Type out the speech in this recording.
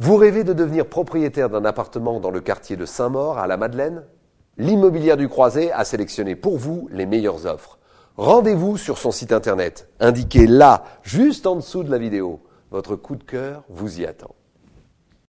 Vous rêvez de devenir propriétaire d'un appartement dans le quartier de Saint-Maur à la Madeleine L'immobilière du Croisé a sélectionné pour vous les meilleures offres. Rendez-vous sur son site internet, indiqué là, juste en dessous de la vidéo. Votre coup de cœur vous y attend.